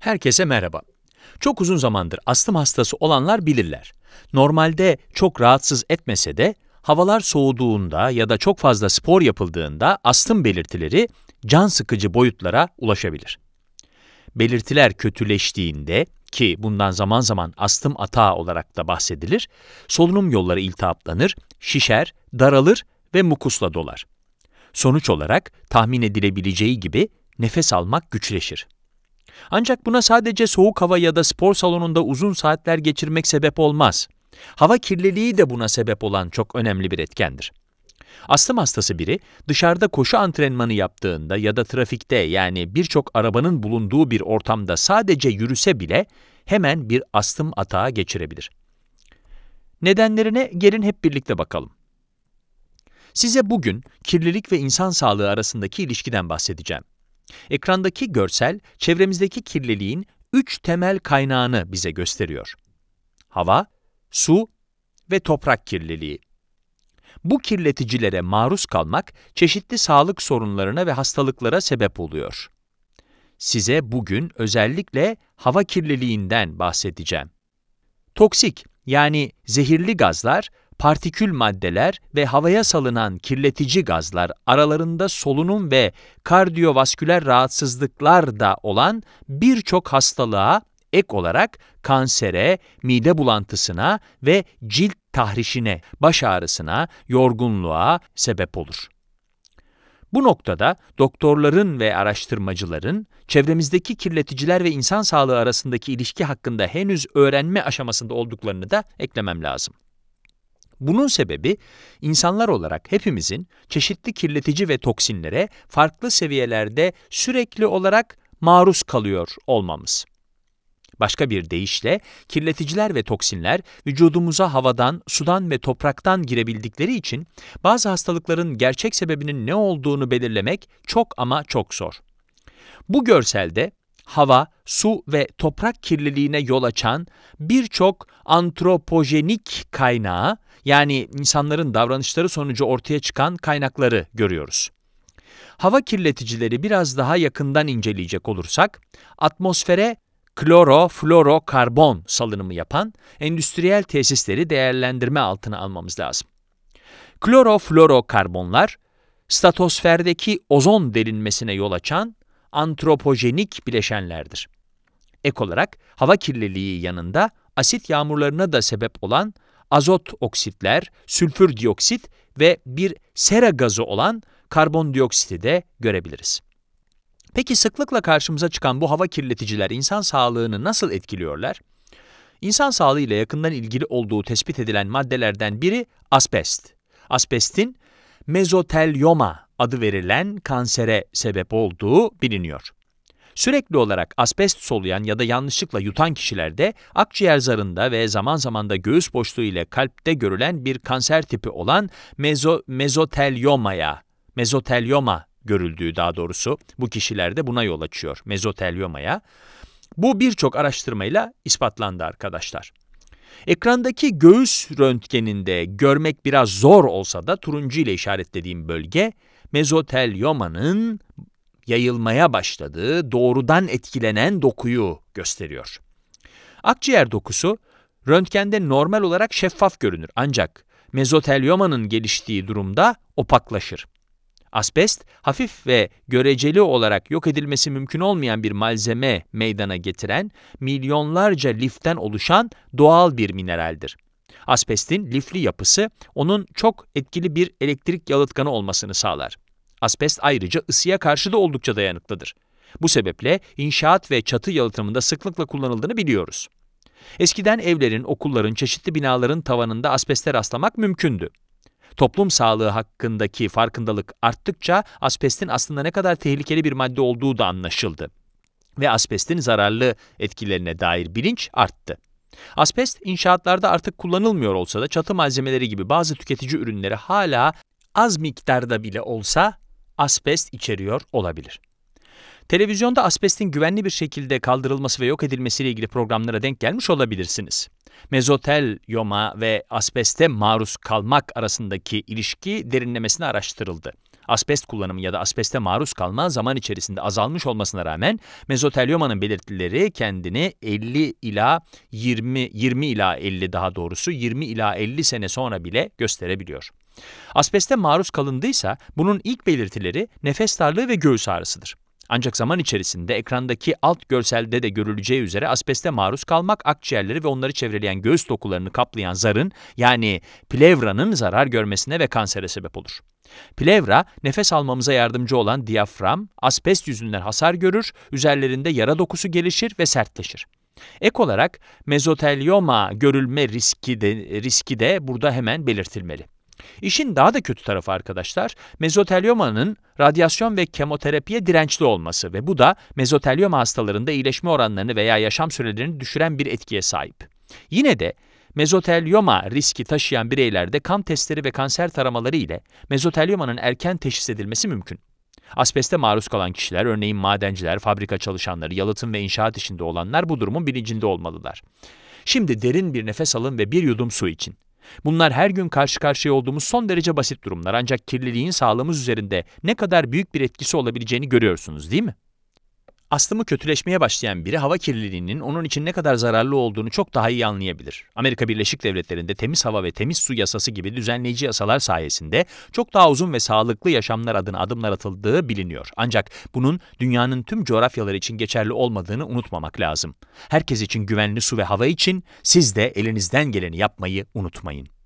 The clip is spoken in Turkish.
Herkese merhaba. Çok uzun zamandır astım hastası olanlar bilirler. Normalde çok rahatsız etmese de havalar soğuduğunda ya da çok fazla spor yapıldığında astım belirtileri can sıkıcı boyutlara ulaşabilir. Belirtiler kötüleştiğinde ki bundan zaman zaman astım atağı olarak da bahsedilir, solunum yolları iltihaplanır, şişer, daralır ve mukusla dolar. Sonuç olarak tahmin edilebileceği gibi nefes almak güçleşir. Ancak buna sadece soğuk hava ya da spor salonunda uzun saatler geçirmek sebep olmaz. Hava kirliliği de buna sebep olan çok önemli bir etkendir. Astım hastası biri dışarıda koşu antrenmanı yaptığında ya da trafikte yani birçok arabanın bulunduğu bir ortamda sadece yürüse bile hemen bir astım atağı geçirebilir. Nedenlerine gelin hep birlikte bakalım. Size bugün kirlilik ve insan sağlığı arasındaki ilişkiden bahsedeceğim. Ekrandaki görsel, çevremizdeki kirliliğin üç temel kaynağını bize gösteriyor. Hava, su ve toprak kirliliği. Bu kirleticilere maruz kalmak çeşitli sağlık sorunlarına ve hastalıklara sebep oluyor. Size bugün özellikle hava kirliliğinden bahsedeceğim. Toksik yani zehirli gazlar partikül maddeler ve havaya salınan kirletici gazlar aralarında solunum ve kardiyovasküler rahatsızlıklar da olan birçok hastalığa ek olarak kansere, mide bulantısına ve cilt tahrişine, baş ağrısına, yorgunluğa sebep olur. Bu noktada doktorların ve araştırmacıların çevremizdeki kirleticiler ve insan sağlığı arasındaki ilişki hakkında henüz öğrenme aşamasında olduklarını da eklemem lazım. Bunun sebebi insanlar olarak hepimizin çeşitli kirletici ve toksinlere farklı seviyelerde sürekli olarak maruz kalıyor olmamız. Başka bir deyişle kirleticiler ve toksinler vücudumuza havadan, sudan ve topraktan girebildikleri için bazı hastalıkların gerçek sebebinin ne olduğunu belirlemek çok ama çok zor. Bu görselde hava, su ve toprak kirliliğine yol açan birçok antropojenik kaynağı yani insanların davranışları sonucu ortaya çıkan kaynakları görüyoruz. Hava kirleticileri biraz daha yakından inceleyecek olursak, atmosfere kloroflorokarbon salınımı yapan endüstriyel tesisleri değerlendirme altına almamız lazım. Kloroflorokarbonlar, statosferdeki ozon derinmesine yol açan antropojenik bileşenlerdir. Ek olarak hava kirliliği yanında asit yağmurlarına da sebep olan azot oksitler, sülfür dioksit ve bir sera gazı olan karbondioksiti de görebiliriz. Peki sıklıkla karşımıza çıkan bu hava kirleticiler insan sağlığını nasıl etkiliyorlar? İnsan sağlığı ile yakından ilgili olduğu tespit edilen maddelerden biri asbest. Asbestin mezotelyoma adı verilen kansere sebep olduğu biliniyor. Sürekli olarak asbest soluyan ya da yanlışlıkla yutan kişilerde akciğer zarında ve zaman zaman da göğüs boşluğu ile kalpte görülen bir kanser tipi olan mezo, mezotelyomaya, mezotelyoma görüldüğü daha doğrusu bu kişilerde buna yol açıyor mezotelyomaya. Bu birçok araştırmayla ispatlandı arkadaşlar. Ekrandaki göğüs röntgeninde görmek biraz zor olsa da turuncu ile işaretlediğim bölge mezotelyomanın yayılmaya başladığı doğrudan etkilenen dokuyu gösteriyor. Akciğer dokusu röntgende normal olarak şeffaf görünür ancak mezotelyomanın geliştiği durumda opaklaşır. Asbest, hafif ve göreceli olarak yok edilmesi mümkün olmayan bir malzeme meydana getiren, milyonlarca liften oluşan doğal bir mineraldir. Asbestin lifli yapısı onun çok etkili bir elektrik yalıtkanı olmasını sağlar. Asbest ayrıca ısıya karşı da oldukça dayanıklıdır. Bu sebeple inşaat ve çatı yalıtımında sıklıkla kullanıldığını biliyoruz. Eskiden evlerin, okulların, çeşitli binaların tavanında asbeste rastlamak mümkündü. Toplum sağlığı hakkındaki farkındalık arttıkça asbestin aslında ne kadar tehlikeli bir madde olduğu da anlaşıldı ve asbestin zararlı etkilerine dair bilinç arttı. Asbest inşaatlarda artık kullanılmıyor olsa da çatı malzemeleri gibi bazı tüketici ürünleri hala az miktarda bile olsa asbest içeriyor olabilir. Televizyonda asbestin güvenli bir şekilde kaldırılması ve yok edilmesiyle ilgili programlara denk gelmiş olabilirsiniz. yoma ve asbeste maruz kalmak arasındaki ilişki derinlemesine araştırıldı. Asbest kullanımı ya da asbeste maruz kalma zaman içerisinde azalmış olmasına rağmen mezotelyomanın belirtileri kendini 50 ila 20 20 ila 50 daha doğrusu 20 ila 50 sene sonra bile gösterebiliyor. Asbeste maruz kalındıysa bunun ilk belirtileri nefes darlığı ve göğüs ağrısıdır. Ancak zaman içerisinde ekrandaki alt görselde de görüleceği üzere asbeste maruz kalmak akciğerleri ve onları çevreleyen göğüs dokularını kaplayan zarın yani plevranın zarar görmesine ve kansere sebep olur. Plevra, nefes almamıza yardımcı olan diyafram, asbest yüzünden hasar görür, üzerlerinde yara dokusu gelişir ve sertleşir. Ek olarak mezotelioma görülme riski de, riski de burada hemen belirtilmeli. İşin daha da kötü tarafı arkadaşlar, mezotelyoma'nın radyasyon ve kemoterapiye dirençli olması ve bu da mezotelyoma hastalarında iyileşme oranlarını veya yaşam sürelerini düşüren bir etkiye sahip. Yine de mezotelyoma riski taşıyan bireylerde kan testleri ve kanser taramaları ile mezotelyomanın erken teşhis edilmesi mümkün. Asbeste maruz kalan kişiler, örneğin madenciler, fabrika çalışanları, yalıtım ve inşaat işinde olanlar bu durumun bilincinde olmalılar. Şimdi derin bir nefes alın ve bir yudum su için. Bunlar her gün karşı karşıya olduğumuz son derece basit durumlar ancak kirliliğin sağlığımız üzerinde ne kadar büyük bir etkisi olabileceğini görüyorsunuz değil mi? astımı kötüleşmeye başlayan biri hava kirliliğinin onun için ne kadar zararlı olduğunu çok daha iyi anlayabilir. Amerika Birleşik Devletleri'nde temiz hava ve temiz su yasası gibi düzenleyici yasalar sayesinde çok daha uzun ve sağlıklı yaşamlar adına adımlar atıldığı biliniyor. Ancak bunun dünyanın tüm coğrafyaları için geçerli olmadığını unutmamak lazım. Herkes için güvenli su ve hava için siz de elinizden geleni yapmayı unutmayın.